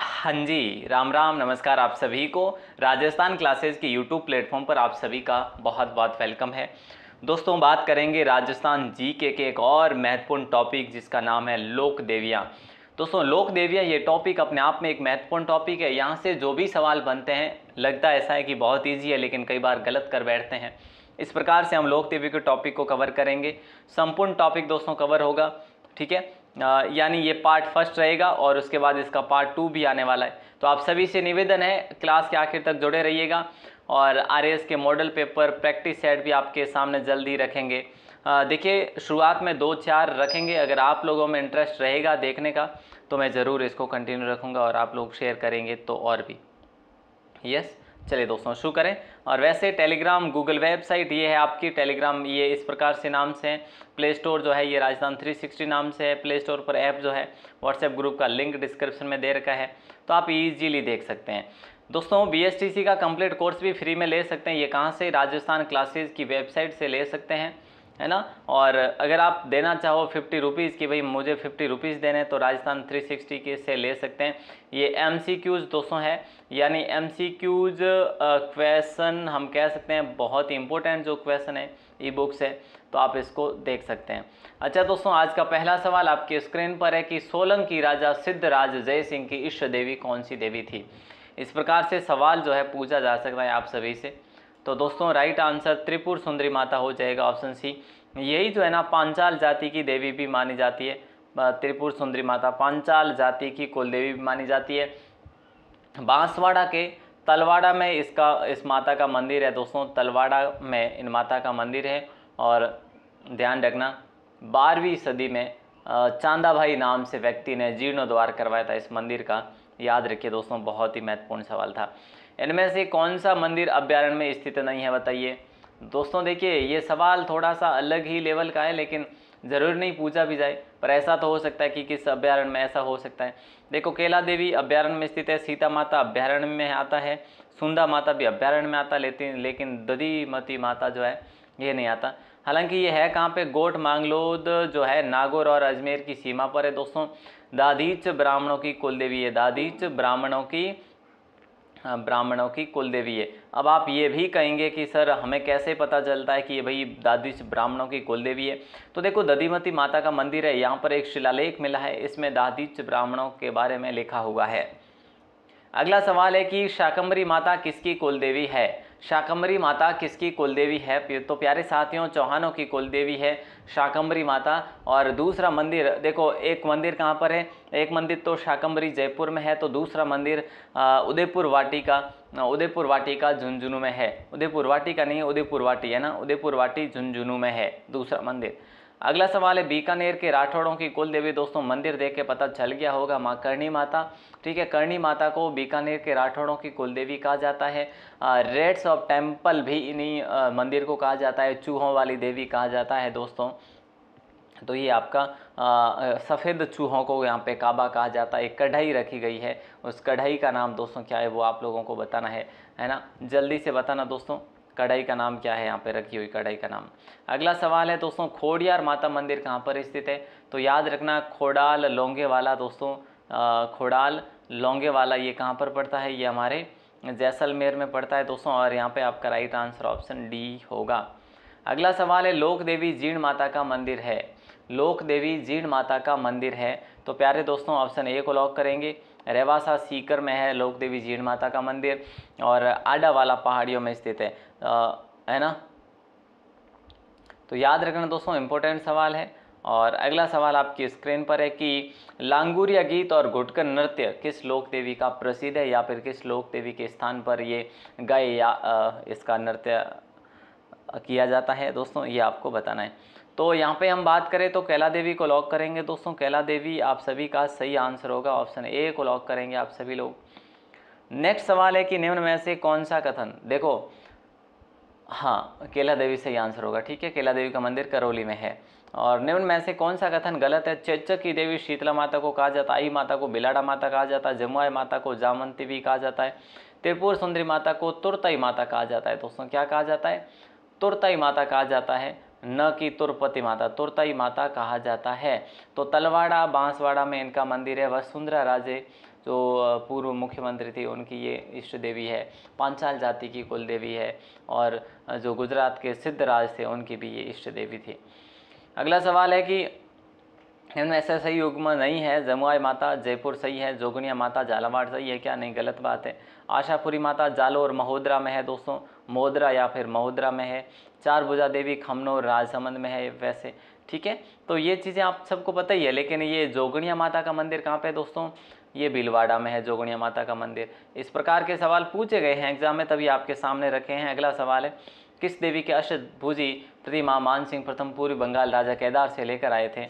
हाँ जी राम राम नमस्कार आप सभी को राजस्थान क्लासेस के यूट्यूब प्लेटफॉर्म पर आप सभी का बहुत बहुत वेलकम है दोस्तों बात करेंगे राजस्थान जी के के एक और महत्वपूर्ण टॉपिक जिसका नाम है लोक देवियाँ दोस्तों लोक देवियाँ ये टॉपिक अपने आप में एक महत्वपूर्ण टॉपिक है यहाँ से जो भी सवाल बनते हैं लगता ऐसा है कि बहुत ईजी है लेकिन कई बार गलत कर बैठते हैं इस प्रकार से हम लोक देवी के टॉपिक को कवर करेंगे संपूर्ण टॉपिक दोस्तों कवर होगा ठीक है यानी ये पार्ट फर्स्ट रहेगा और उसके बाद इसका पार्ट टू भी आने वाला है तो आप सभी से निवेदन है क्लास के आखिर तक जुड़े रहिएगा और आर के मॉडल पेपर प्रैक्टिस सेट भी आपके सामने जल्दी रखेंगे देखिए शुरुआत में दो चार रखेंगे अगर आप लोगों में इंटरेस्ट रहेगा देखने का तो मैं ज़रूर इसको कंटिन्यू रखूँगा और आप लोग शेयर करेंगे तो और भी यस yes? चलिए दोस्तों शुरू करें और वैसे टेलीग्राम गूगल वेबसाइट ये है आपकी टेलीग्राम ये इस प्रकार से नाम से है प्ले स्टोर जो है ये राजस्थान 360 नाम से है प्ले स्टोर पर ऐप जो है व्हाट्सएप ग्रुप का लिंक डिस्क्रिप्शन में दे रखा है तो आप ईजीली देख सकते हैं दोस्तों बी का कंप्लीट कोर्स भी फ्री में ले सकते हैं ये कहाँ से राजस्थान क्लासेज की वेबसाइट से ले सकते हैं है ना और अगर आप देना चाहो फिफ्टी रुपीज़ की भाई मुझे फिफ्टी रुपीज़ देने तो राजस्थान थ्री सिक्सटी के से ले सकते हैं ये एम सी क्यूज़ दोस्तों है यानी एम सी क्यूज़ क्वेश्चन हम कह सकते हैं बहुत ही इंपॉर्टेंट जो क्वेश्चन है ई बुक्स है तो आप इसको देख सकते हैं अच्छा दोस्तों आज का पहला सवाल आपकी स्क्रीन पर है कि सोलंग की राजा सिद्धराज जय सिंह की इष्ट देवी कौन सी देवी थी इस प्रकार से सवाल जो है पूछा जा सकता है आप सभी से तो दोस्तों राइट आंसर त्रिपुर सुंदरी माता हो जाएगा ऑप्शन सी यही जो है ना पांचाल जाति की देवी भी मानी जाती है त्रिपुर सुंदरी माता पांचाल जाति की कुलदेवी भी मानी जाती है बांसवाड़ा के तलवाड़ा में इसका इस माता का मंदिर है दोस्तों तलवाड़ा में इन माता का मंदिर है और ध्यान रखना बारहवीं सदी में चांदा भाई नाम से व्यक्ति ने जीर्णोद्वार करवाया था इस मंदिर का याद रखिए दोस्तों बहुत ही महत्वपूर्ण सवाल था इनमें से कौन सा मंदिर अभ्यारण्य में स्थित नहीं है बताइए दोस्तों देखिए ये सवाल थोड़ा सा अलग ही लेवल का है लेकिन ज़रूर नहीं पूछा भी जाए पर ऐसा तो हो सकता है कि किस अभ्यारण्य में ऐसा हो सकता है देखो केला देवी अभ्यारण्य में स्थित है सीता माता अभ्यारण्य में आता है सुंदा माता भी अभ्यारण्य में आता लेते लेकिन ददीमती माता जो है ये नहीं आता हालांकि ये है कहाँ पे गोट मांगलोद जो है नागौर और अजमेर की सीमा पर है दोस्तों दादीच ब्राह्मणों की कुल देवी है दादीच ब्राह्मणों की हाँ, ब्राह्मणों की कुलदेवी है अब आप ये भी कहेंगे कि सर हमें कैसे पता चलता है कि ये भाई दादी ब्राह्मणों की कुल देवी है तो देखो दधीमती माता का मंदिर है यहाँ पर एक शिलालेख मिला है इसमें दादीच ब्राह्मणों के बारे में लिखा हुआ है अगला सवाल है कि शाकंबरी माता किसकी कुल देवी है शाकंबरी माता किसकी कुलदेवी है तो प्यारे साथियों चौहानों की कुलदेवी है शाकंबरी माता और दूसरा मंदिर देखो एक मंदिर कहाँ पर है एक मंदिर तो शाकंबरी जयपुर में है तो दूसरा मंदिर उदयपुर वाटिका उदयपुर वाटिका झुंझुनू में है उदयपुर वाटिका नहीं उदयपुर वाटी है ना उदयपुर वाटी झुंझुनू में है दूसरा मंदिर अगला सवाल है बीकानेर के राठौड़ों की कुल देवी दोस्तों मंदिर देख के पता चल गया होगा माँ करणी माता ठीक है करणी माता को बीकानेर के राठौड़ों की कुल देवी कहा जाता है रेड्स ऑफ टेम्पल भी इन्हीं मंदिर को कहा जाता है चूहों वाली देवी कहा जाता है दोस्तों तो ये आपका सफ़ेद चूहों को यहाँ पे काबा कहा जाता है एक कढ़ाई रखी गई है उस कढ़ाई का नाम दोस्तों क्या है वो आप लोगों को बताना है है ना जल्दी से बताना दोस्तों कढ़ाई का नाम क्या है यहाँ पे रखी हुई कढ़ाई का नाम अगला सवाल है दोस्तों खोडियार माता मंदिर कहाँ पर स्थित है तो याद रखना खोडाल लोंगे वाला दोस्तों खोडाल लोंगे वाला ये कहाँ पर पड़ता है ये हमारे जैसलमेर में पड़ता है दोस्तों और यहाँ पे आपका राइट आंसर ऑप्शन डी होगा अगला सवाल है लोक देवी जीण माता का मंदिर है लोक देवी जीण माता का मंदिर है तो प्यारे दोस्तों ऑप्शन ए को लॉक करेंगे रेवासा सीकर में है लोक देवी जीण माता का मंदिर और आडा वाला पहाड़ियों में स्थित है है ना तो याद रखना दोस्तों इम्पोर्टेंट सवाल है और अगला सवाल आपकी स्क्रीन पर है कि लांगूरिया गीत और घुटकर नृत्य किस लोक देवी का प्रसिद्ध है या फिर किस लोक देवी के स्थान पर ये गए या इसका नृत्य किया जाता है दोस्तों ये आपको बताना है तो यहाँ पे हम बात करें तो कैला देवी को लॉक करेंगे दोस्तों कैला देवी आप सभी का सही आंसर होगा ऑप्शन ए को लॉक करेंगे आप सभी लोग नेक्स्ट सवाल है कि निम्न में से कौन सा कथन देखो हाँ केला देवी सही आंसर होगा ठीक है केला देवी का मंदिर करौली में है और निम्न में से कौन सा कथन गलत है चेचक की देवी शीतला माता को कहा जाता आई माता को बिलाड़ा माता कहा जाता है जमुआई माता को जामंती भी कहा जाता है त्रिपुर सुंदरी माता को तुरतई माता कहा जाता है दोस्तों क्या कहा जाता है तुरताई माता कहा जाता है न कि तुरपति माता तुरताई माता कहा जाता है तो तलवाड़ा बांसवाड़ा में इनका मंदिर है वसुंधरा राजे जो पूर्व मुख्यमंत्री थी उनकी ये इष्ट देवी है पांचाल जाति की कुल देवी है और जो गुजरात के सिद्ध राज थे उनकी भी ये इष्ट देवी थी अगला सवाल है कि इनमें ऐसा सही युग्म नहीं है जमुआई माता जयपुर सही है जोगनिया माता झालावाड़ सही है क्या नहीं गलत बात है आशापुरी माता जालोर महोदरा में है दोस्तों मोदरा या फिर महोदरा में है चार भुजा देवी खमनौर राजसमंद में है वैसे ठीक है तो ये चीज़ें आप सबको पता ही है लेकिन ये जोगनिया माता का मंदिर कहाँ पर है दोस्तों ये भीलवाड़ा में है जोगनिया माता का मंदिर इस प्रकार के सवाल पूछे गए हैं एग्जाम में तभी आपके सामने रखे हैं अगला सवाल है किस देवी के अष्टभुजी प्रतिमा मानसिंह प्रथम पूर्व बंगाल राजा केदार से लेकर आए थे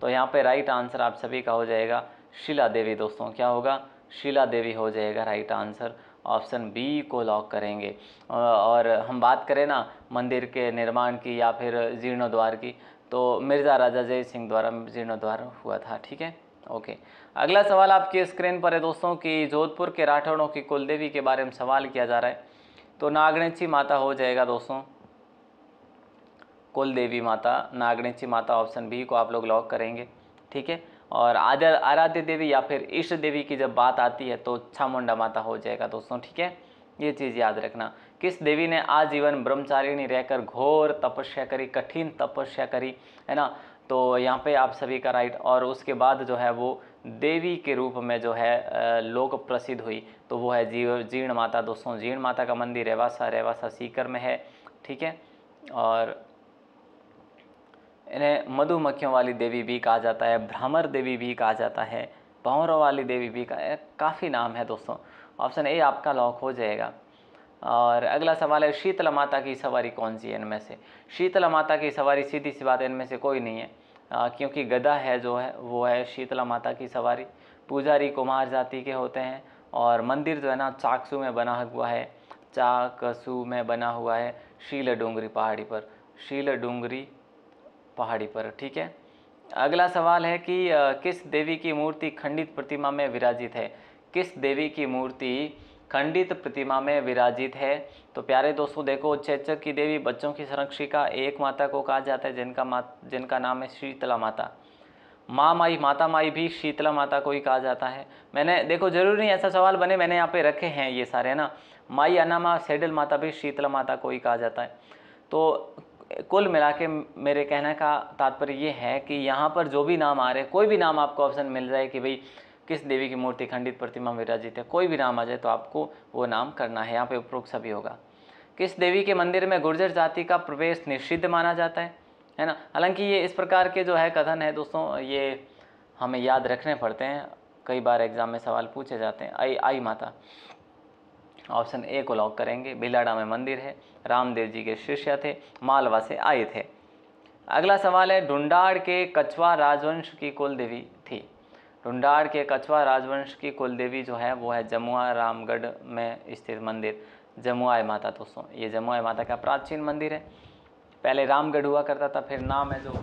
तो यहाँ पे राइट आंसर आप सभी का हो जाएगा शिला देवी दोस्तों क्या होगा शिला देवी हो जाएगा राइट आंसर ऑप्शन बी को लॉक करेंगे और हम बात करें ना मंदिर के निर्माण की या फिर जीर्णोद्वार की तो मिर्ज़ा राजा जय सिंह द्वारा जीर्णोद्वार हुआ था ठीक है ओके अगला सवाल आपकी स्क्रीन पर है दोस्तों कि जोधपुर के राठौड़ों की कुलदेवी के बारे में सवाल किया जा रहा है तो नागणेची माता हो जाएगा दोस्तों कुल देवी माता नागणेची माता ऑप्शन बी को आप लोग लॉक करेंगे ठीक है और आदर आराध्य देवी या फिर इष्ट देवी की जब बात आती है तो छामुंडा अच्छा माता हो जाएगा दोस्तों ठीक है ये चीज़ याद रखना किस देवी ने आजीवन ब्रह्मचारिणी रहकर घोर तपस्या करी कठिन तपस्या करी है ना तो यहाँ पे आप सभी का राइट और उसके बाद जो है वो देवी के रूप में जो है लोक प्रसिद्ध हुई तो वो है जीव जीर्ण माता दोस्तों जीर्ण माता का मंदिर रेवासा रेवासा सीकर में है ठीक है और इन्हें मधुमक्खियों वाली देवी भी कहा जाता है भ्रामर देवी भी कहा जाता है भंवरों वाली देवी भी का काफ़ी नाम है दोस्तों ऑप्शन ए आपका लॉक हो जाएगा और अगला सवाल है शीतला माता की सवारी कौन सी है इनमें से शीतला माता की सवारी सीधी सी बात इनमें से कोई नहीं है आ, क्योंकि गदा है जो है वो है शीतला माता की सवारी पुजारी कुमार जाति के होते हैं और मंदिर जो है ना चाकसू में बना हुआ है चाकसू में बना हुआ है शीला डूंगरी पहाड़ी पर शील डूंगरी पहाड़ी पर ठीक है अगला सवाल है कि किस देवी की मूर्ति खंडित प्रतिमा में विराजित है किस देवी की मूर्ति खंडित प्रतिमा में विराजित है तो प्यारे दोस्तों देखो चेचक की देवी बच्चों की संरक्षिका एक माता को कहा जाता है जिनका मा जिनका नाम है शीतला माता माँ माई माता माई भी शीतला माता को ही कहा जाता है मैंने देखो जरूरी नहीं ऐसा सवाल बने मैंने यहाँ पे रखे हैं ये सारे है ना माई अनामा सेडल माता भी शीतला माता को ही कहा जाता है तो कुल मिला के मेरे कहने का तात्पर्य ये है कि यहाँ पर जो भी नाम आ रहे कोई भी नाम आपको ऑप्शन मिल जाए कि भाई किस देवी की मूर्ति खंडित प्रतिमा विराजित है कोई भी नाम आ जाए तो आपको वो नाम करना है यहाँ पे उपरोक्त सभी होगा किस देवी के मंदिर में गुर्जर जाति का प्रवेश निषिद्ध माना जाता है है ना हालांकि ये इस प्रकार के जो है कथन है दोस्तों ये हमें याद रखने पड़ते हैं कई बार एग्ज़ाम में सवाल पूछे जाते हैं आई आई माता ऑप्शन ए को लॉक करेंगे बिलाड़ा में मंदिर है रामदेव जी के शिष्य थे मालवा से आए थे अगला सवाल है ढूंढाड़ के कछवा राजवंश की कुल देवी थी ढूंढाड़ के कछवा राजवंश की कुल देवी जो है वो है जमुआ रामगढ़ में स्थित मंदिर जमुआ माता दोस्तों ये जमुआ माता का प्राचीन मंदिर है पहले रामगढ़ हुआ करता था फिर नाम है जो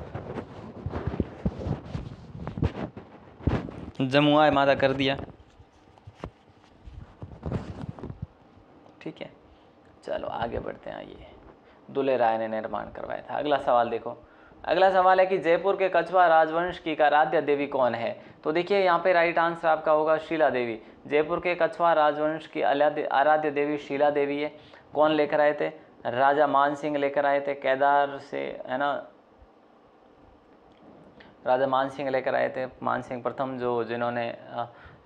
जमुआ माता कर दिया आगे बढ़ते हैं आइए दुले राय ने निर्माण करवाया था अगला सवाल देखो अगला सवाल है कि जयपुर के कछवा राजवंश की आराध्य देवी कौन है तो देखिए यहाँ पे राइट आंसर आपका होगा शीला देवी जयपुर के कछवा राजवंश की आराध्य देवी शीला देवी है कौन लेकर आए थे राजा मान सिंह लेकर आए थे केदार से है ना राजा मान सिंह लेकर आए थे मान सिंह प्रथम जो जिन्होंने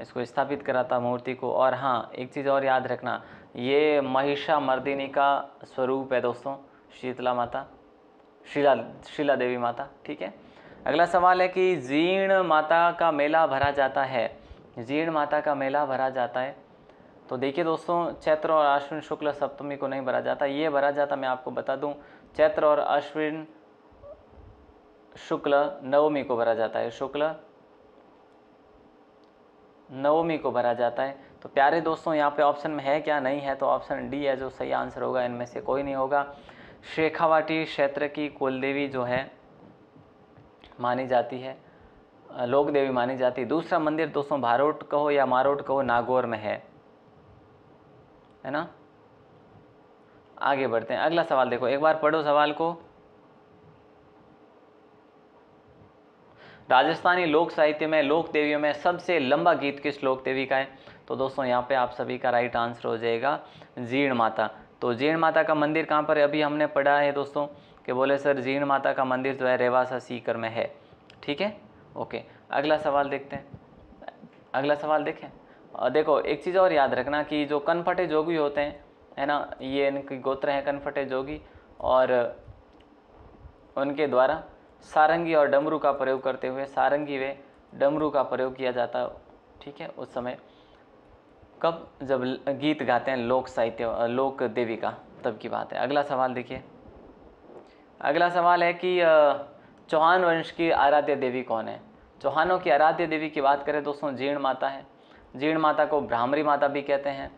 इसको स्थापित करा था मूर्ति को और हाँ एक चीज़ और याद रखना ये महिषा मर्दिनी का स्वरूप है दोस्तों शीतला माता शीला शीला देवी माता ठीक है अगला सवाल है कि जीर्ण माता का मेला भरा जाता है जीर्ण माता का मेला भरा जाता है तो देखिए दोस्तों चैत्र और अश्विन शुक्ल सप्तमी को नहीं भरा जाता ये भरा जाता मैं आपको बता दूँ चैत्र और अश्विन शुक्ल नवमी को भरा जाता है शुक्ल नवमी को भरा जाता है तो प्यारे दोस्तों यहाँ पे ऑप्शन में है क्या नहीं है तो ऑप्शन डी है जो सही आंसर होगा इनमें से कोई नहीं होगा शेखावाटी क्षेत्र की कुलदेवी जो है मानी जाती है लोक देवी मानी जाती है दूसरा मंदिर दोस्तों भारोट कहो या मारोट कहो नागौर में है है ना आगे बढ़ते हैं अगला सवाल देखो एक बार पढ़ो सवाल को राजस्थानी लोक साहित्य में लोक देवियों में सबसे लंबा गीत किस लोक देवी का है तो दोस्तों यहाँ पे आप सभी का राइट आंसर हो जाएगा जीर्ण माता तो जीर्ण माता का मंदिर कहाँ पर है अभी हमने पढ़ा है दोस्तों कि बोले सर जीर्ण माता का मंदिर जो है रेवासा सीकर में है ठीक है ओके अगला सवाल देखते हैं अगला सवाल देखें देखो एक चीज़ और याद रखना कि जो कनफटे जोगी होते हैं है ना ये इनकी गोत्र हैं कनफटे जोगी और उनके द्वारा सारंगी और डमरू का प्रयोग करते हुए सारंगी वे डमरू का प्रयोग किया जाता ठीक है उस समय कब जब गीत गाते हैं लोक साहित्य लोक देवी का तब की बात है अगला सवाल देखिए अगला सवाल है कि चौहान वंश की आराध्य देवी कौन है चौहानों की आराध्य देवी की बात करें दोस्तों जीर्ण माता है जीर्ण माता को भ्रामरी माता भी कहते हैं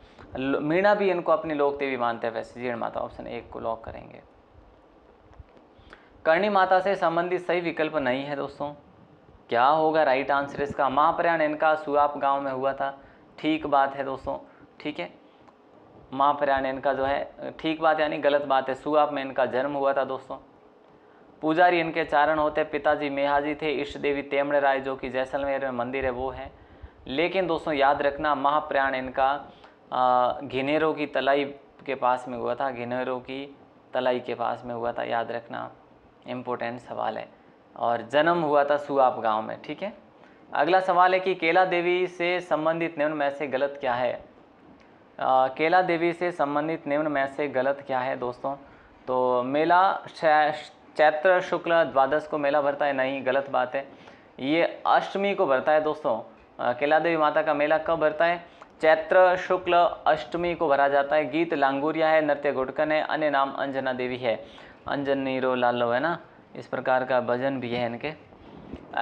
मीणा भी इनको अपनी लोक देवी मानते हैं वैसे जीर्ण माता ऑप्शन एक को लॉक करेंगे कर्णी माता से संबंधित सही विकल्प नहीं है दोस्तों क्या होगा राइट आंसर इसका महाप्रयाण इनका सुआप गांव में हुआ था ठीक बात है दोस्तों ठीक है महाप्रयाण इनका जो है ठीक बात यानी गलत बात है सुआप में इनका जन्म हुआ था दोस्तों पुजारी इनके चारण होते पिताजी मेहाजी थे इष्ट देवी तेमड़े राय जो कि जैसलमेर में मंदिर है वो है लेकिन दोस्तों याद रखना महाप्रयाण इनका घिनेरों की तलाई के पास में हुआ था घिनेरों की तलाई के पास में हुआ था याद रखना इम्पोर्टेंट सवाल है और जन्म हुआ था सुआप गांव में ठीक है अगला सवाल है कि केला देवी से संबंधित निम्न में से गलत क्या है आ, केला देवी से संबंधित निम्न में से गलत क्या है दोस्तों तो मेला चैत्र शुक्ल द्वादश को मेला भरता है नहीं गलत बात है ये अष्टमी को भरता है दोस्तों आ, केला देवी माता का मेला कब भरता है चैत्र शुक्ल अष्टमी को भरा जाता है गीत लांगूरिया है नृत्य गुटकन है अन्य नाम अंजना देवी है अंजन नीरो लालो है ना इस प्रकार का भजन भी है इनके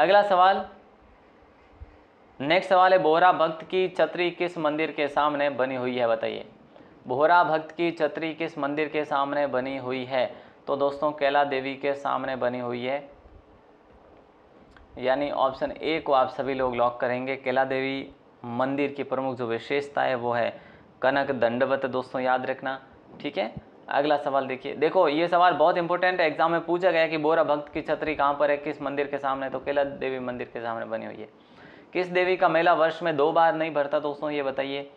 अगला सवाल नेक्स्ट सवाल है बोहरा भक्त की छतरी किस मंदिर के सामने बनी हुई है बताइए बोहरा भक्त की छतरी किस मंदिर के सामने बनी हुई है तो दोस्तों कैला देवी के सामने बनी हुई है यानी ऑप्शन ए को आप सभी लोग लॉक करेंगे कैला देवी मंदिर की प्रमुख जो विशेषता है वो है कनक दंडवत दोस्तों याद रखना ठीक है अगला सवाल देखिए देखो ये सवाल बहुत इंपॉर्टेंट है एग्जाम में पूछा गया कि बोरा भक्त की छतरी कहाँ पर है किस मंदिर के सामने तो केला देवी मंदिर के सामने बनी हुई है किस देवी का मेला वर्ष में दो बार नहीं भरता दोस्तों ये बताइए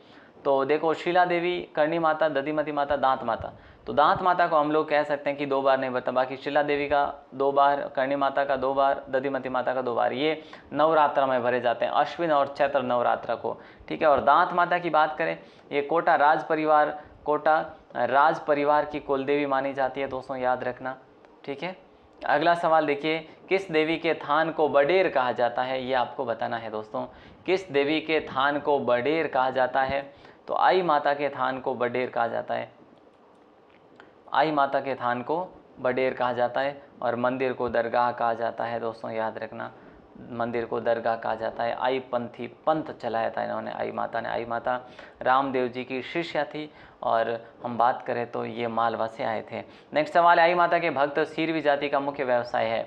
तो देखो शीला देवी करणी माता दधीमती माता दांत माता तो दांत माता को हम लोग कह सकते हैं कि दो बार नहीं भरता बाकी शीला देवी का दो बार करणी माता का दो बार दधीमती माता का दो बार ये नवरात्रा में भरे जाते हैं अश्विन और चैत्र नवरात्रा को ठीक है और दांत माता की बात करें ये कोटा राज परिवार कोटा राज परिवार की कुलदेवी मानी जाती है दोस्तों याद रखना ठीक है अगला सवाल देखिए किस देवी के थान को बडेर कहा जाता है ये आपको बताना है दोस्तों किस देवी के थान को बडेर कहा जाता है तो आई माता के थान को बडेर कहा जाता है आई माता के थान को बडेर कहा जाता है और मंदिर को दरगाह कहा जाता है दोस्तों याद रखना मंदिर को दरगाह कहा जाता है आई पंथी पंथ चलाया था इन्होंने आई माता ने आई माता रामदेव जी की शिष्या थी और हम बात करें तो ये मालवा से आए थे नेक्स्ट सवाल आई माता के भक्त सीरवी जाति का मुख्य व्यवसाय है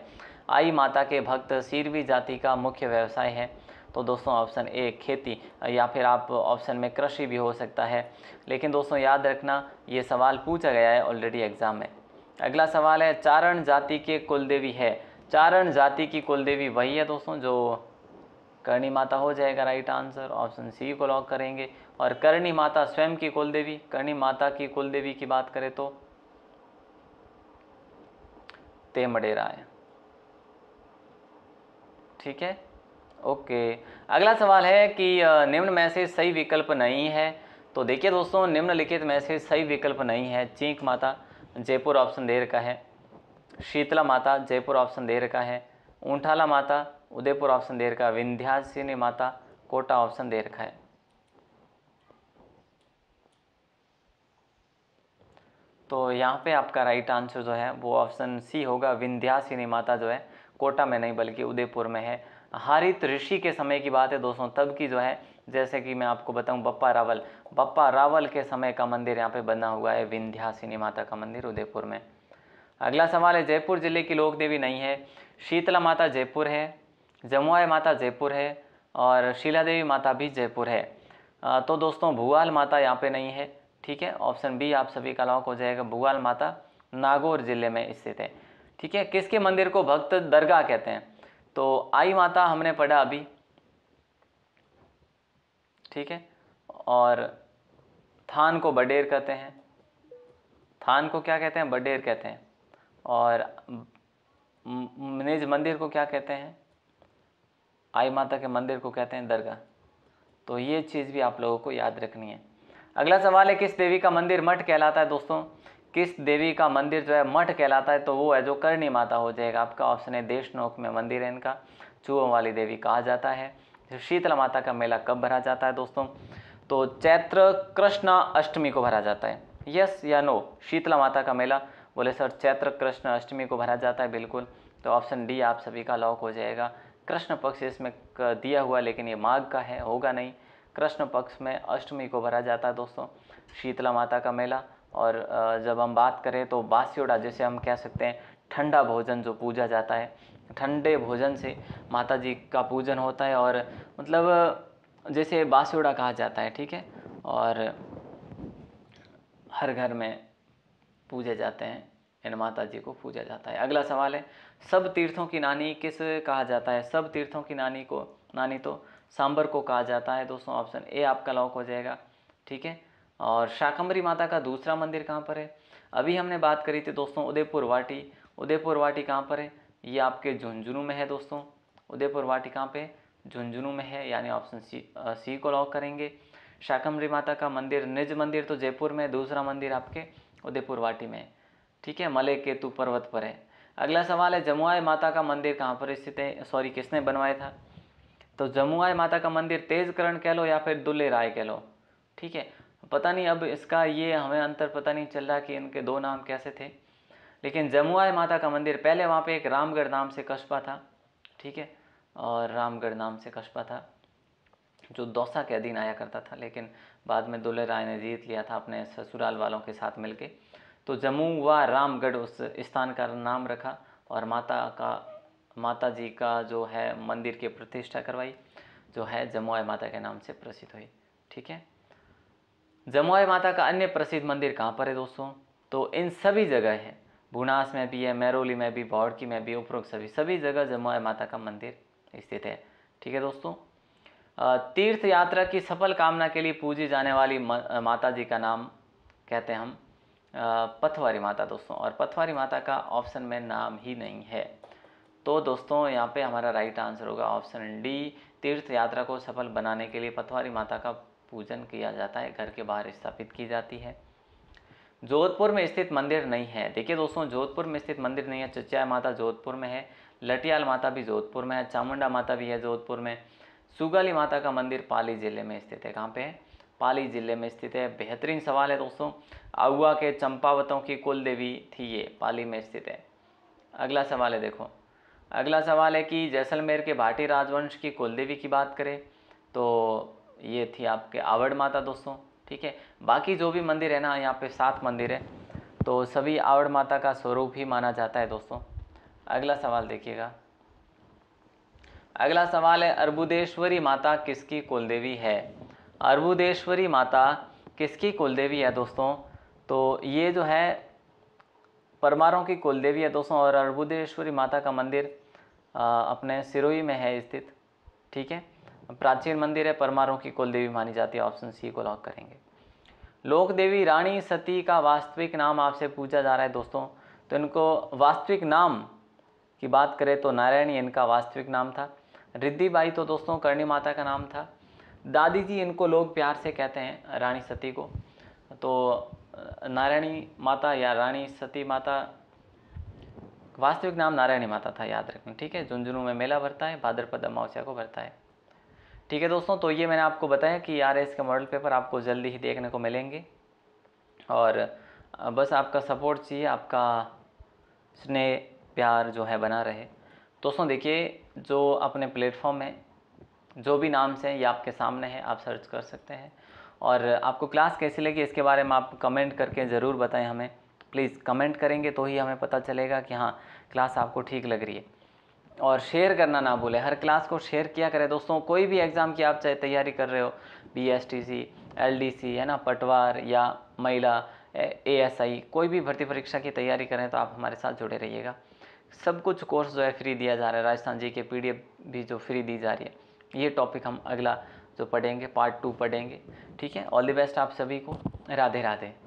आई माता के भक्त सीरवी जाति का मुख्य व्यवसाय है तो दोस्तों ऑप्शन ए खेती या फिर आप ऑप्शन में कृषि भी हो सकता है लेकिन दोस्तों याद रखना ये सवाल पूछा गया है ऑलरेडी एग्ज़ाम में अगला सवाल है चारण जाति के कुलदेवी है चारण जाति की कुल देवी वही है दोस्तों जो करणी माता हो जाएगा राइट आंसर ऑप्शन सी को लॉक करेंगे और करणी माता स्वयं की कुल देवी करणी माता की कुल देवी की बात करें तो ते मडेरा है ठीक है ओके अगला सवाल है कि निम्न में से सही विकल्प नहीं है तो देखिए दोस्तों निम्नलिखित में से सही विकल्प नहीं है चींक माता जयपुर ऑप्शन देर का है शीतला माता जयपुर ऑप्शन दे रखा है ऊंठाला माता उदयपुर ऑप्शन दे रखा है विंध्यासिनी माता कोटा ऑप्शन दे रखा है तो यहाँ पे आपका राइट आंसर जो है वो ऑप्शन सी होगा विंध्यासिनी माता जो है कोटा में नहीं बल्कि उदयपुर में है हरित ऋषि के समय की बात है दोस्तों तब की जो है जैसे कि मैं आपको बताऊं बप्पा रावल बप्पा रावल के समय का मंदिर यहाँ पे बना हुआ है विंध्यासिनी माता का मंदिर उदयपुर में अगला सवाल है जयपुर ज़िले की लोक देवी नहीं है शीतला माता जयपुर है जमुआई माता जयपुर है और शीला देवी माता भी जयपुर है तो दोस्तों भुआल माता यहाँ पे नहीं है ठीक है ऑप्शन बी आप सभी का लॉक हो जाएगा भुआल माता नागौर ज़िले में स्थित है ठीक है किसके मंदिर को भक्त दरगाह कहते हैं तो आई माता हमने पढ़ा अभी ठीक है और थान को बडेर कहते हैं थान को क्या कहते हैं बडेर कहते हैं और निज मंदिर को क्या कहते हैं आई माता के मंदिर को कहते हैं दरगाह तो ये चीज़ भी आप लोगों को याद रखनी है अगला सवाल है किस देवी का मंदिर मठ कहलाता है दोस्तों किस देवी का मंदिर जो है मठ कहलाता है तो वो है जो करणी माता हो जाएगा आपका ऑप्शन है देशनोक में मंदिर है इनका चूहों वाली देवी कहा जाता है शीतला माता का मेला कब भरा जाता है दोस्तों तो चैत्र कृष्णा अष्टमी को भरा जाता है यस या नो शीतला माता का मेला बोले सर चैत्र कृष्ण अष्टमी को भरा जाता है बिल्कुल तो ऑप्शन डी आप सभी का लॉक हो जाएगा कृष्ण पक्ष इसमें दिया हुआ लेकिन ये माघ का है होगा नहीं कृष्ण पक्ष में अष्टमी को भरा जाता है दोस्तों शीतला माता का मेला और जब हम बात करें तो बासीोड़ा जैसे हम कह सकते हैं ठंडा भोजन जो पूजा जाता है ठंडे भोजन से माता जी का पूजन होता है और मतलब जैसे बासीोड़ा कहा जाता है ठीक है और हर घर में पूजे जाते हैं इन माता जी को पूजा जाता है अगला सवाल है सब तीर्थों की नानी किस कहा जाता है सब तीर्थों की नानी को नानी तो सांबर को कहा जाता है दोस्तों ऑप्शन ए आपका लॉक हो जाएगा ठीक है और शाकंबरी माता का दूसरा मंदिर कहाँ पर है अभी हमने बात करी थी दोस्तों उदयपुर वाटी उदयपुर वाटी कहाँ पर है ये आपके झुंझुनू में है दोस्तों उदयपुर वाटी कहाँ है झुंझुनू में है यानी ऑप्शन सी सी को लॉक करेंगे शाकंबरी माता का मंदिर निज मंदिर तो जयपुर में दूसरा मंदिर आपके उदयपुर वाटी में ठीक है मलय केतु पर्वत पर है अगला सवाल है जमुआई माता का मंदिर कहाँ पर स्थित है सॉरी किसने बनवाया था तो जमुआई माता का मंदिर तेजकरण कह लो या फिर दुल्ले राय कह लो ठीक है पता नहीं अब इसका ये हमें अंतर पता नहीं चल रहा कि इनके दो नाम कैसे थे लेकिन जमुआई माता का मंदिर पहले वहाँ पे एक रामगढ़ नाम से कस्बा था ठीक है और रामगढ़ नाम से कस्बा था जो दौसा के अधीन आया करता था लेकिन बाद में दुल्हे राय ने जीत लिया था अपने ससुराल वालों के साथ मिलके तो जम्मू व रामगढ़ उस स्थान का नाम रखा और माता का माता जी का जो है मंदिर की प्रतिष्ठा करवाई जो है जमुआई माता के नाम से प्रसिद्ध हुई ठीक है जमुआ माता का अन्य प्रसिद्ध मंदिर कहाँ पर है दोस्तों तो इन सभी जगह है भुनास में भी है मैरोली में भी बौड़की में भी उपरोक्त सभी सभी जगह जमुआ माता का मंदिर स्थित है ठीक है दोस्तों तीर्थ यात्रा की सफल कामना के लिए पूजी जाने वाली माता जी का नाम कहते हैं हम पथवारी माता दोस्तों और पथवारी माता का ऑप्शन में नाम ही नहीं है तो दोस्तों यहाँ पे हमारा राइट आंसर होगा ऑप्शन डी तीर्थ यात्रा को सफल बनाने के लिए पथवारी माता का पूजन किया जाता है घर के बाहर स्थापित की जाती है जोधपुर में स्थित मंदिर नहीं है देखिए दोस्तों जोधपुर में स्थित मंदिर नहीं है चुच्या माता जोधपुर में है लटियाल माता भी जोधपुर में है चामुंडा माता भी है जोधपुर में सुगाली माता का मंदिर पाली ज़िले में स्थित है कहाँ पे है पाली ज़िले में स्थित है बेहतरीन सवाल है दोस्तों आउआ के चंपावतों की कुल देवी थी ये पाली में स्थित है अगला सवाल है देखो अगला सवाल है कि जैसलमेर के भाटी राजवंश की कुल देवी की बात करें तो ये थी आपके आवड़ माता दोस्तों ठीक है बाकी जो भी मंदिर है ना यहाँ पे सात मंदिर है तो सभी आवड़ माता का स्वरूप ही माना जाता है दोस्तों अगला सवाल देखिएगा अगला सवाल है अर्बुदेश्वरी माता किसकी कुलदेवी है अर्बुदेश्वरी माता किसकी कुलदेवी है दोस्तों तो ये जो है परमारों की कुलदेवी है दोस्तों और अर्बुदेश्वरी माता का मंदिर अपने सिरोही में है स्थित ठीक है प्राचीन मंदिर है परमारों की कुलदेवी मानी जाती है ऑप्शन सी को लॉक करेंगे लोक देवी रानी सती का वास्तविक नाम आपसे पूछा जा रहा है दोस्तों तो इनको वास्तविक नाम की बात करें तो नारायण इनका वास्तविक नाम था रिद्धि बाई तो दोस्तों करणी माता का नाम था दादी जी इनको लोग प्यार से कहते हैं रानी सती को तो नारायणी माता या रानी सती माता वास्तविक नाम नारायणी माता था याद रखना ठीक है झुंझुनू में मेला भरता है भाद्रपद अमावस्या को भरता है ठीक है दोस्तों तो ये मैंने आपको बताया कि आर एस के मॉडल पेपर आपको जल्दी ही देखने को मिलेंगे और बस आपका सपोर्ट चाहिए आपका स्नेह प्यार जो है बना रहे दोस्तों देखिए जो अपने प्लेटफॉर्म है जो भी नाम से ये आपके सामने है आप सर्च कर सकते हैं और आपको क्लास कैसी लगी इसके बारे में आप कमेंट करके ज़रूर बताएं हमें प्लीज़ कमेंट करेंगे तो ही हमें पता चलेगा कि हाँ क्लास आपको ठीक लग रही है और शेयर करना ना भूलें हर क्लास को शेयर किया करें दोस्तों कोई भी एग्ज़ाम की आप चाहे तैयारी कर रहे हो B S T C L D C है ना पटवार या महिला ए एस आई कोई भी भर्ती परीक्षा की तैयारी करें तो आप हमारे साथ जुड़े रहिएगा सब कुछ कोर्स जो है फ्री दिया जा रहा है राजस्थान जी के पी भी जो फ्री दी जा रही है ये टॉपिक हम अगला जो पढ़ेंगे पार्ट टू पढ़ेंगे ठीक है ऑल द बेस्ट आप सभी को राधे राधे